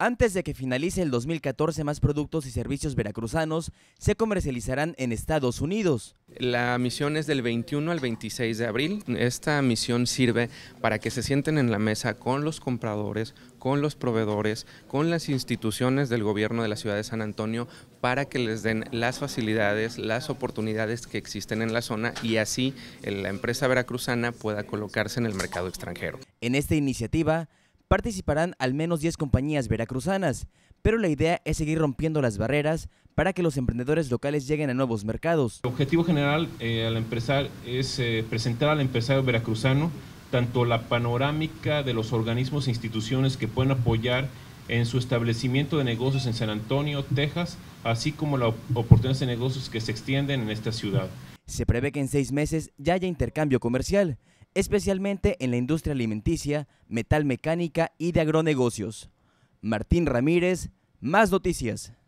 Antes de que finalice el 2014, más productos y servicios veracruzanos se comercializarán en Estados Unidos. La misión es del 21 al 26 de abril. Esta misión sirve para que se sienten en la mesa con los compradores, con los proveedores, con las instituciones del gobierno de la ciudad de San Antonio para que les den las facilidades, las oportunidades que existen en la zona y así la empresa veracruzana pueda colocarse en el mercado extranjero. En esta iniciativa, participarán al menos 10 compañías veracruzanas, pero la idea es seguir rompiendo las barreras para que los emprendedores locales lleguen a nuevos mercados. El objetivo general eh, es eh, presentar al empresario veracruzano tanto la panorámica de los organismos e instituciones que pueden apoyar en su establecimiento de negocios en San Antonio, Texas, así como las oportunidades de negocios que se extienden en esta ciudad. Se prevé que en seis meses ya haya intercambio comercial, especialmente en la industria alimenticia, metal mecánica y de agronegocios. Martín Ramírez, más noticias.